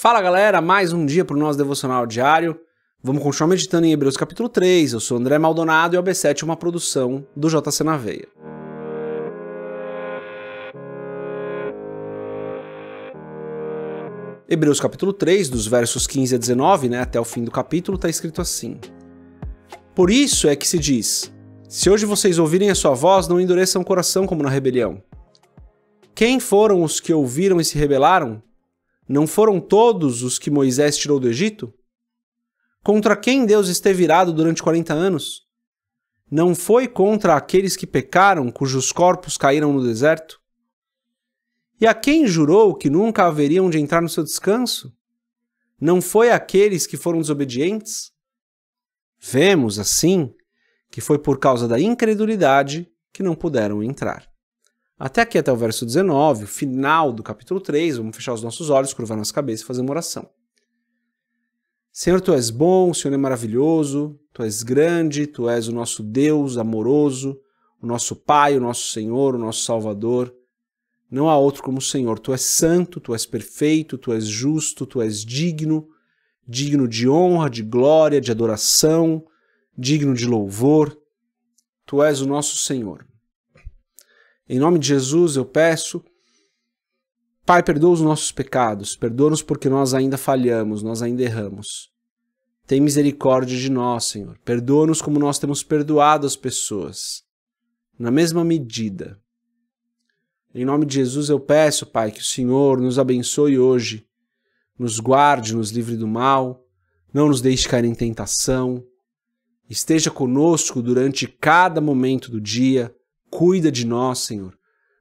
Fala galera, mais um dia para o nosso devocional diário. Vamos continuar meditando em Hebreus capítulo 3. Eu sou André Maldonado e o AB7 é uma produção do JC na Veia. Hebreus capítulo 3, dos versos 15 a 19, né, até o fim do capítulo, está escrito assim: Por isso é que se diz: Se hoje vocês ouvirem a sua voz, não endureçam o coração como na rebelião. Quem foram os que ouviram e se rebelaram? Não foram todos os que Moisés tirou do Egito? Contra quem Deus esteve irado durante 40 anos? Não foi contra aqueles que pecaram, cujos corpos caíram no deserto? E a quem jurou que nunca haveriam de entrar no seu descanso? Não foi aqueles que foram desobedientes? Vemos, assim, que foi por causa da incredulidade que não puderam entrar. Até aqui, até o verso 19, o final do capítulo 3, vamos fechar os nossos olhos, curvar nossa cabeça e fazer uma oração. Senhor, tu és bom, o Senhor é maravilhoso, tu és grande, tu és o nosso Deus amoroso, o nosso Pai, o nosso Senhor, o nosso Salvador. Não há outro como o Senhor. Tu és santo, tu és perfeito, tu és justo, tu és digno, digno de honra, de glória, de adoração, digno de louvor. Tu és o nosso Senhor. Em nome de Jesus eu peço. Pai, perdoa os nossos pecados, perdoa-nos porque nós ainda falhamos, nós ainda erramos. Tem misericórdia de nós, Senhor. Perdoa-nos como nós temos perdoado as pessoas, na mesma medida. Em nome de Jesus eu peço, Pai, que o Senhor nos abençoe hoje, nos guarde, nos livre do mal, não nos deixe cair em tentação. Esteja conosco durante cada momento do dia, Cuida de nós, Senhor,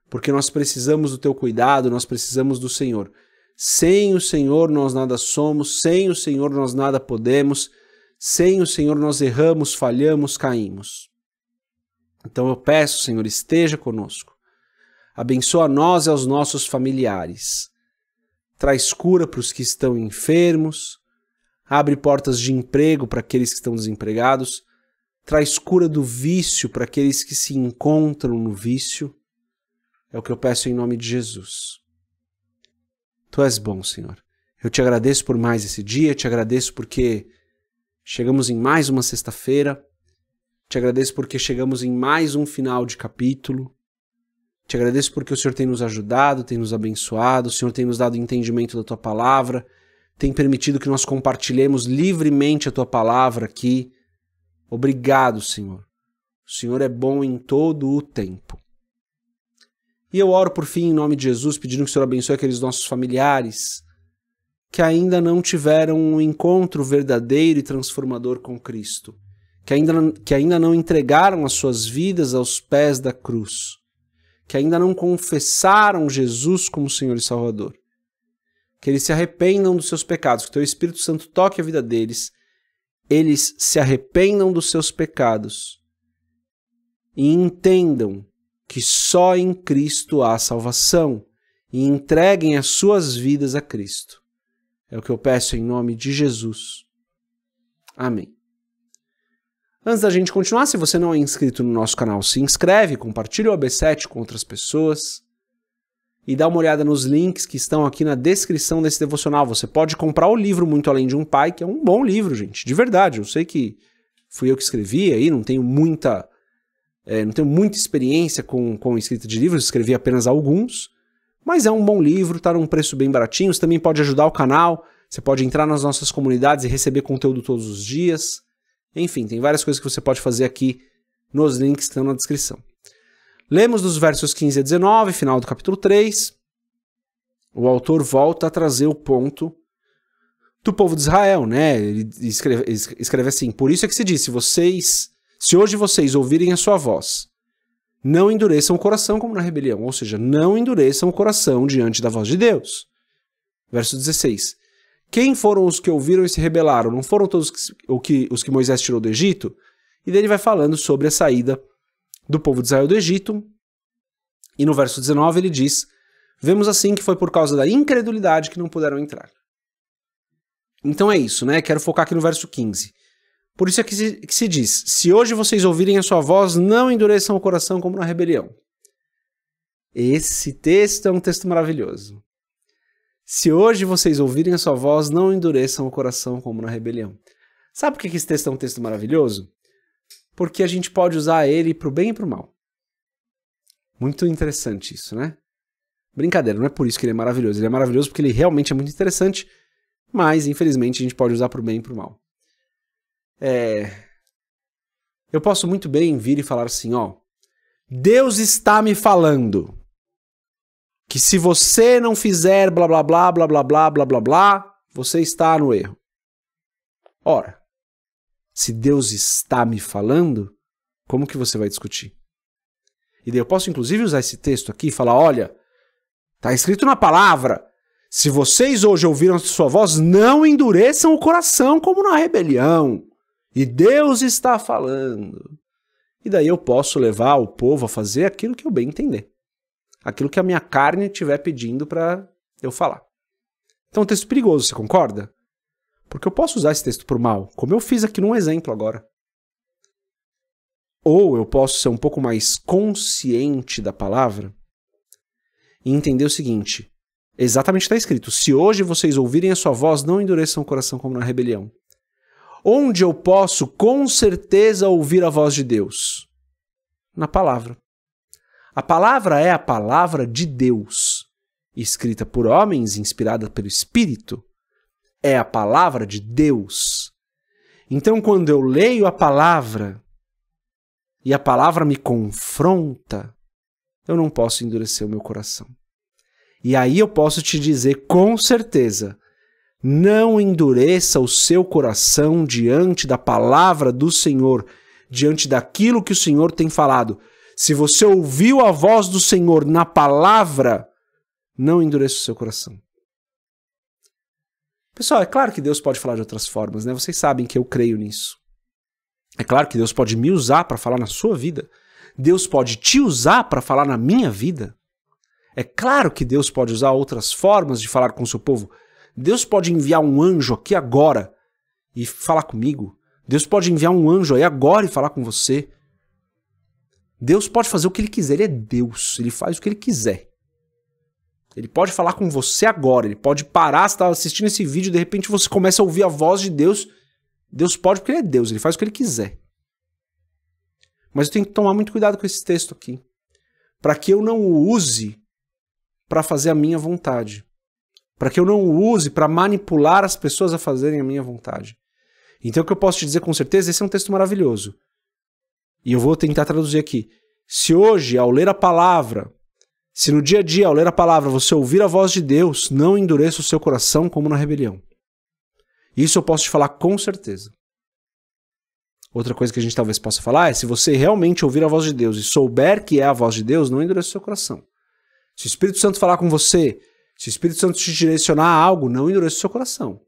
porque nós precisamos do teu cuidado, nós precisamos do Senhor. Sem o Senhor nós nada somos, sem o Senhor nós nada podemos, sem o Senhor nós erramos, falhamos, caímos. Então eu peço, Senhor, esteja conosco. Abençoa nós e aos nossos familiares. Traz cura para os que estão enfermos. Abre portas de emprego para aqueles que estão desempregados traz cura do vício para aqueles que se encontram no vício. É o que eu peço em nome de Jesus. Tu és bom, Senhor. Eu te agradeço por mais esse dia, te agradeço porque chegamos em mais uma sexta-feira, te agradeço porque chegamos em mais um final de capítulo. Te agradeço porque o Senhor tem nos ajudado, tem nos abençoado, o Senhor tem nos dado entendimento da tua palavra, tem permitido que nós compartilhemos livremente a tua palavra aqui Obrigado, Senhor. O Senhor é bom em todo o tempo. E eu oro por fim em nome de Jesus, pedindo que o Senhor abençoe aqueles nossos familiares que ainda não tiveram um encontro verdadeiro e transformador com Cristo, que ainda, que ainda não entregaram as suas vidas aos pés da cruz, que ainda não confessaram Jesus como Senhor e Salvador. Que eles se arrependam dos seus pecados, que o teu Espírito Santo toque a vida deles eles se arrependam dos seus pecados e entendam que só em Cristo há salvação e entreguem as suas vidas a Cristo. É o que eu peço em nome de Jesus. Amém. Antes da gente continuar, se você não é inscrito no nosso canal, se inscreve, compartilhe o AB7 com outras pessoas e dá uma olhada nos links que estão aqui na descrição desse devocional. Você pode comprar o livro Muito Além de um Pai, que é um bom livro, gente, de verdade. Eu sei que fui eu que escrevi aí, não tenho muita é, não tenho muita experiência com, com escrita de livros, escrevi apenas alguns, mas é um bom livro, está num preço bem baratinho. Você também pode ajudar o canal, você pode entrar nas nossas comunidades e receber conteúdo todos os dias. Enfim, tem várias coisas que você pode fazer aqui nos links que estão na descrição. Lemos dos versos 15 a 19, final do capítulo 3. O autor volta a trazer o ponto do povo de Israel, né? Ele escreve, escreve assim: Por isso é que se diz: se vocês, se hoje vocês ouvirem a sua voz, não endureçam o coração como na rebelião, ou seja, não endureçam o coração diante da voz de Deus. Verso 16. Quem foram os que ouviram e se rebelaram? Não foram todos que, os que Moisés tirou do Egito? E daí ele vai falando sobre a saída do povo de Israel do Egito. E no verso 19 ele diz: Vemos assim que foi por causa da incredulidade que não puderam entrar. Então é isso, né? Quero focar aqui no verso 15. Por isso é que se, que se diz: Se hoje vocês ouvirem a sua voz, não endureçam o coração como na rebelião. Esse texto é um texto maravilhoso. Se hoje vocês ouvirem a sua voz, não endureçam o coração como na rebelião. Sabe por que esse texto é um texto maravilhoso? porque a gente pode usar ele para o bem e para o mal. Muito interessante isso, né? Brincadeira, não é por isso que ele é maravilhoso. Ele é maravilhoso porque ele realmente é muito interessante, mas infelizmente a gente pode usar para o bem e para o mal. É... Eu posso muito bem vir e falar assim, ó, Deus está me falando que se você não fizer blá blá blá blá blá blá blá blá blá, você está no erro. Ora, se Deus está me falando, como que você vai discutir? E daí eu posso inclusive usar esse texto aqui e falar: olha, está escrito na palavra. Se vocês hoje ouviram a sua voz, não endureçam o coração como na rebelião. E Deus está falando. E daí eu posso levar o povo a fazer aquilo que eu bem entender. Aquilo que a minha carne estiver pedindo para eu falar. Então texto é perigoso, você concorda? Porque eu posso usar esse texto para o mal, como eu fiz aqui num exemplo agora. Ou eu posso ser um pouco mais consciente da palavra e entender o seguinte: exatamente está escrito, se hoje vocês ouvirem a sua voz, não endureçam o coração como na rebelião. Onde eu posso com certeza ouvir a voz de Deus? Na palavra. A palavra é a palavra de Deus, escrita por homens, inspirada pelo Espírito, é a palavra de Deus. Então, quando eu leio a palavra e a palavra me confronta, eu não posso endurecer o meu coração. E aí eu posso te dizer com certeza: não endureça o seu coração diante da palavra do Senhor, diante daquilo que o Senhor tem falado. Se você ouviu a voz do Senhor na palavra, não endureça o seu coração. Pessoal, é claro que Deus pode falar de outras formas, né? Vocês sabem que eu creio nisso. É claro que Deus pode me usar para falar na sua vida. Deus pode te usar para falar na minha vida. É claro que Deus pode usar outras formas de falar com o seu povo. Deus pode enviar um anjo aqui agora e falar comigo. Deus pode enviar um anjo aí agora e falar com você. Deus pode fazer o que ele quiser, ele é Deus, ele faz o que ele quiser. Ele pode falar com você agora, ele pode parar, você está assistindo esse vídeo, de repente você começa a ouvir a voz de Deus. Deus pode porque ele é Deus, ele faz o que ele quiser. Mas eu tenho que tomar muito cuidado com esse texto aqui, para que eu não o use para fazer a minha vontade, para que eu não o use para manipular as pessoas a fazerem a minha vontade. Então o que eu posso te dizer com certeza, esse é um texto maravilhoso. E eu vou tentar traduzir aqui. Se hoje, ao ler a palavra, se no dia a dia, ao ler a palavra, você ouvir a voz de Deus, não endureça o seu coração como na rebelião. Isso eu posso te falar com certeza. Outra coisa que a gente talvez possa falar é: se você realmente ouvir a voz de Deus e souber que é a voz de Deus, não endureça o seu coração. Se o Espírito Santo falar com você, se o Espírito Santo te direcionar a algo, não endureça o seu coração.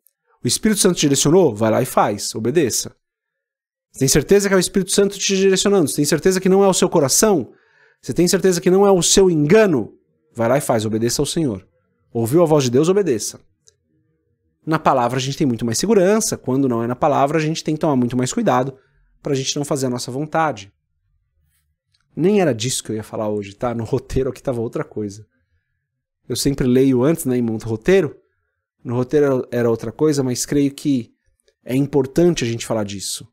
O Espírito Santo te direcionou? Vai lá e faz, obedeça. tem certeza que é o Espírito Santo te direcionando? tem certeza que não é o seu coração? Você tem certeza que não é o seu engano? Vai lá e faz, obedeça ao Senhor. Ouviu a voz de Deus, obedeça. Na palavra a gente tem muito mais segurança, quando não é na palavra a gente tem que tomar muito mais cuidado para a gente não fazer a nossa vontade. Nem era disso que eu ia falar hoje, tá? No roteiro aqui estava outra coisa. Eu sempre leio antes, né, e monto roteiro. No roteiro era outra coisa, mas creio que é importante a gente falar disso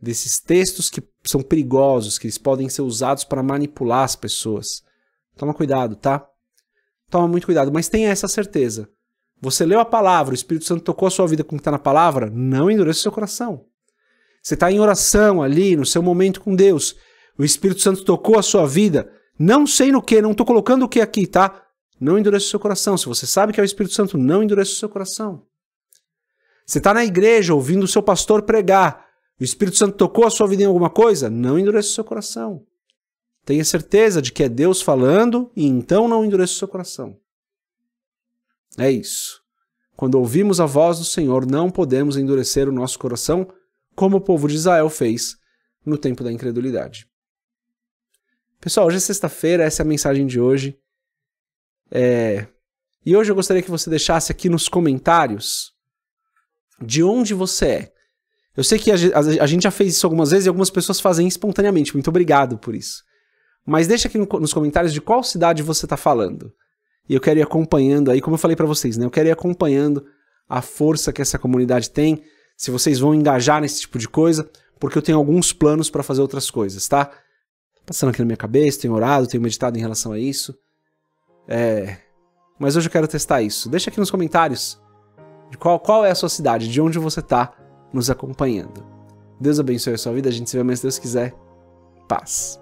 desses textos que são perigosos, que eles podem ser usados para manipular as pessoas. Toma cuidado, tá? Toma muito cuidado, mas tenha essa certeza. Você leu a palavra, o Espírito Santo tocou a sua vida com o que está na palavra, não endureça o seu coração. Você está em oração ali, no seu momento com Deus, o Espírito Santo tocou a sua vida, não sei no que, não estou colocando o que aqui, tá? Não endureça o seu coração. Se você sabe que é o Espírito Santo, não endureça o seu coração. Você está na igreja ouvindo o seu pastor pregar, o Espírito Santo tocou a sua vida em alguma coisa? Não endureça o seu coração. Tenha certeza de que é Deus falando e então não endureça o seu coração. É isso. Quando ouvimos a voz do Senhor, não podemos endurecer o nosso coração, como o povo de Israel fez no tempo da incredulidade. Pessoal, hoje é sexta-feira, essa é a mensagem de hoje. É... E hoje eu gostaria que você deixasse aqui nos comentários de onde você é. Eu sei que a, a, a, gente já fez isso algumas vezes e algumas pessoas fazem espontaneamente. Muito obrigado por isso. Mas deixa aqui no, nos comentários de qual cidade você está falando. E eu quero ir acompanhando aí, como eu falei para vocês, né? Eu quero ir acompanhando a força que essa comunidade tem, se vocês vão engajar nesse tipo de coisa, porque eu tenho alguns planos para fazer outras coisas, tá? Passando aqui na minha cabeça, tenho orado, tenho meditado em relação a isso. É. Mas hoje eu quero testar isso. Deixa aqui nos comentários de qual, qual é a sua cidade, de onde você está nos acompanhando. Deus abençoe a sua vida, a gente se vê mais se Deus quiser. Paz.